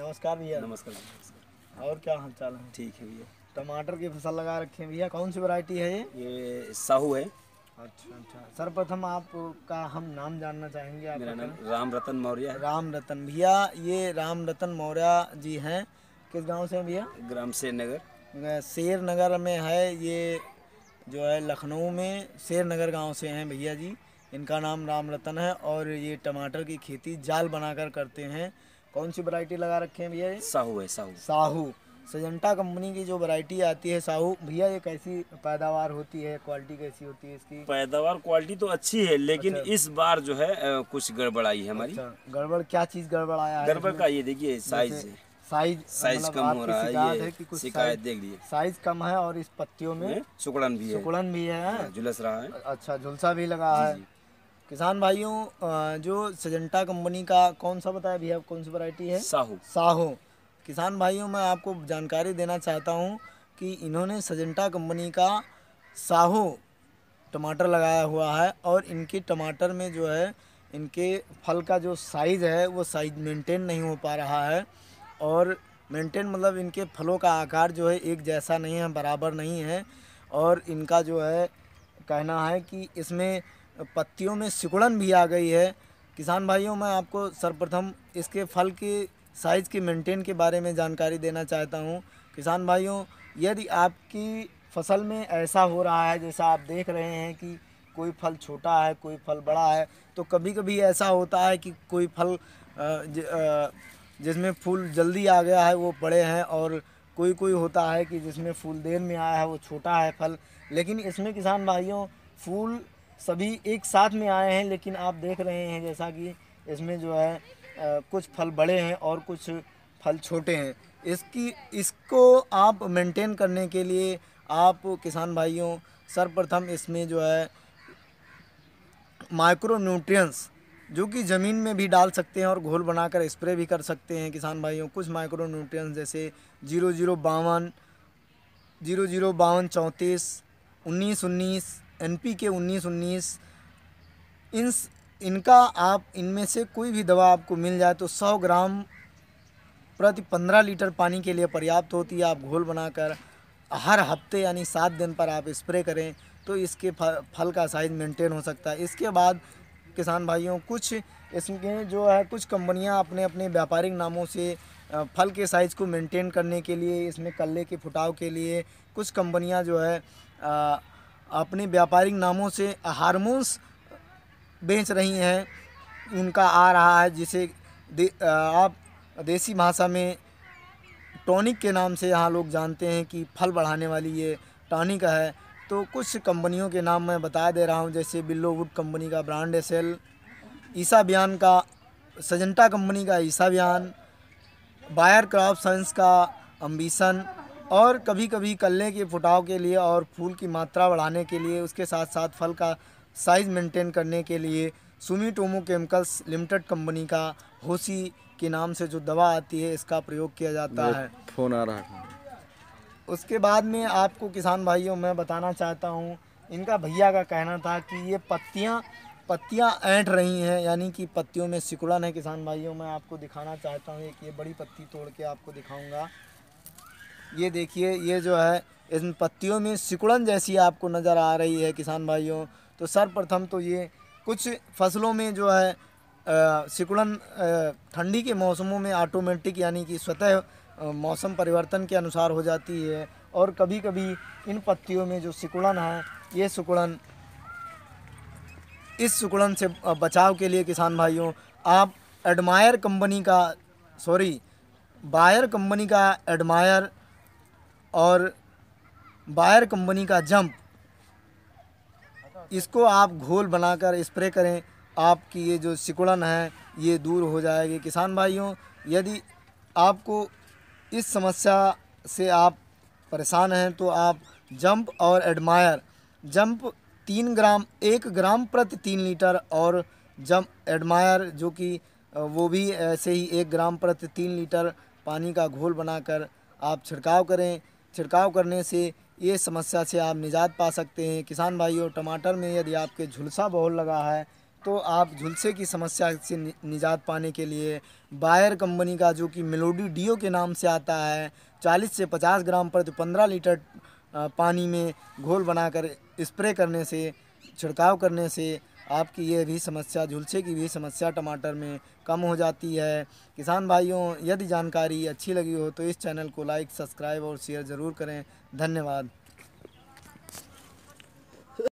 नमस्कार भैया नमस्कार और क्या हाल चाल है ठीक है भैया टमाटर की फसल लगा रखे हैं भैया कौन सी वैरायटी है ये ये साहू है अच्छा अच्छा सर्वप्रथम आपका हम नाम जानना चाहेंगे आप मेरा नाम राम रतन मौर्य राम रतन भैया ये राम रतन मौर्य जी हैं किस गांव से हैं भैया ग्राम शेर नगर शेर नगर में है ये जो है लखनऊ में शेर नगर गाँव से हैं भैया जी इनका नाम राम रतन है और ये टमाटर की खेती जाल बनाकर करते हैं कौन सी वरायटी लगा रखे है भैया साहू है साहू साहू सजंटा कंपनी की जो वरायटी आती है साहू भैया ये कैसी पैदावार होती है क्वालिटी कैसी होती है इसकी पैदावार क्वालिटी तो अच्छी है लेकिन अच्छा। इस बार जो है कुछ गड़बड़ाई है हमारी अच्छा। गड़बड़ क्या चीज गड़बड़ाया गड़बड़ का ये देखिए साइज साइज साइज कम हो रहा है ये शिकायत देख लीजिए साइज कम है और इस पत्तियों में सुकड़न भी है सुकड़न भी है हाँ, झुलस रहा है अच्छा झुलसा भी लगा है किसान भाइयों जो सजंटा कंपनी का कौन सा बताया भैया कौन सी वरायटी है साहू साहू किसान भाइयों मैं आपको जानकारी देना चाहता हूँ कि इन्होंने सजंटा कंपनी का साहू टमाटर लगाया हुआ है और इनके टमाटर में जो है इनके फल का जो साइज़ है वो साइज़ मेंटेन नहीं हो पा रहा है और मेंटेन मतलब इनके फलों का आकार जो है एक जैसा नहीं है बराबर नहीं है और इनका जो है कहना है कि इसमें पत्तियों में सिकुड़न भी आ गई है किसान भाइयों मैं आपको सर्वप्रथम इसके फल की साइज़ की मेंटेन के बारे में जानकारी देना चाहता हूँ किसान भाइयों यदि आपकी फसल में ऐसा हो रहा है जैसा आप देख रहे हैं कि कोई फल छोटा है कोई फल बड़ा है तो कभी कभी ऐसा होता है कि कोई फल जिसमें फूल जल्दी आ गया है वो बड़े हैं और कोई कोई होता है कि जिसमें फूल देर में आया है वो छोटा है फल लेकिन इसमें किसान भाइयों फूल सभी एक साथ में आए हैं लेकिन आप देख रहे हैं जैसा कि इसमें जो है कुछ फल बड़े हैं और कुछ फल छोटे हैं इसकी इसको आप मेंटेन करने के लिए आप किसान भाइयों सर्वप्रथम इसमें जो है माइक्रो न्यूट्रिएंट्स जो कि ज़मीन में भी डाल सकते हैं और घोल बनाकर स्प्रे भी कर सकते हैं किसान भाइयों कुछ माइक्रो न्यूट्रिएंट्स जैसे जीरो जीरो बावन जीरो जीरो बावन चौंतीस उन्नीस उन्नीस एन पी के उन्नीस उन्नीस इन इनका आप इनमें से कोई भी दवा आपको मिल जाए तो सौ ग्राम प्रति पंद्रह लीटर पानी के लिए पर्याप्त होती है आप घोल बनाकर हर हफ्ते यानी सात दिन पर आप स्प्रे करें तो इसके फल फल का साइज मेंटेन हो सकता है इसके बाद किसान भाइयों कुछ इसमें जो है कुछ कंपनियां अपने अपने व्यापारिक नामों से फल के साइज़ को मेंटेन करने के लिए इसमें कल्ले के फुटाव के लिए कुछ कंपनियां जो है आ, अपने व्यापारिक नामों से हारमोन्स बेच रही हैं उनका आ रहा है जिसे दे, आप देसी भाषा में टॉनिक के नाम से यहाँ लोग जानते हैं कि फल बढ़ाने वाली ये टॉनिक है तो कुछ कंपनियों के नाम मैं बता दे रहा हूँ जैसे बिल्लो वुड कंपनी का ब्रांड है सेल ईसा बयान का सजेंटा कंपनी का ईसा बयान बायर क्रॉप साइंस का अम्बिसन और कभी कभी कल्ले के फुटाव के लिए और फूल की मात्रा बढ़ाने के लिए उसके साथ साथ फल का साइज़ मेंटेन करने के लिए सुमीटोमो केमिकल्स लिमिटेड कंपनी का होसी के नाम से जो दवा आती है इसका प्रयोग किया जाता है फोन आ रहा है उसके बाद में आपको किसान भाइयों मैं बताना चाहता हूँ इनका भैया का कहना था कि ये पत्तियाँ पत्तियाँ ऐंठ रही हैं यानी कि पत्तियों में सिकुड़न है किसान भाइयों मैं आपको दिखाना चाहता हूँ एक ये बड़ी पत्ती तोड़ के आपको दिखाऊंगा ये देखिए ये जो है इन पत्तियों में सिकुड़न जैसी आपको नज़र आ रही है किसान भाइयों तो सर्वप्रथम तो ये कुछ फसलों में जो है सिकुड़न ठंडी के मौसमों में ऑटोमेटिक यानी कि स्वतः मौसम परिवर्तन के अनुसार हो जाती है और कभी कभी इन पत्तियों में जो सिकुड़न है ये सिकुड़न इस सिकुड़न से बचाव के लिए किसान भाइयों आप एडमायर कंपनी का सॉरी बायर कंपनी का एडमायर और बायर कंपनी का जंप इसको आप घोल बनाकर स्प्रे करें आपकी ये जो सिकुड़न है ये दूर हो जाएगी किसान भाइयों यदि आपको इस समस्या से आप परेशान हैं तो आप जंप और एडमायर जंप तीन ग्राम एक ग्राम प्रति तीन लीटर और जंप एडमायर जो कि वो भी ऐसे ही एक ग्राम प्रति तीन लीटर पानी का घोल बनाकर आप छिड़काव करें छिड़काव करने से ये समस्या से आप निजात पा सकते हैं किसान भाइयों टमाटर में यदि आपके झुलसा बहुत लगा है तो आप झुलसे की समस्या से निजात पाने के लिए बायर कंपनी का जो कि मेलोडी डीओ के नाम से आता है 40 से 50 ग्राम प्रति 15 लीटर पानी में घोल बनाकर स्प्रे करने से छिड़काव करने से आपकी ये भी समस्या झुलसे की भी समस्या टमाटर में कम हो जाती है किसान भाइयों यदि जानकारी अच्छी लगी हो तो इस चैनल को लाइक सब्सक्राइब और शेयर ज़रूर करें धन्यवाद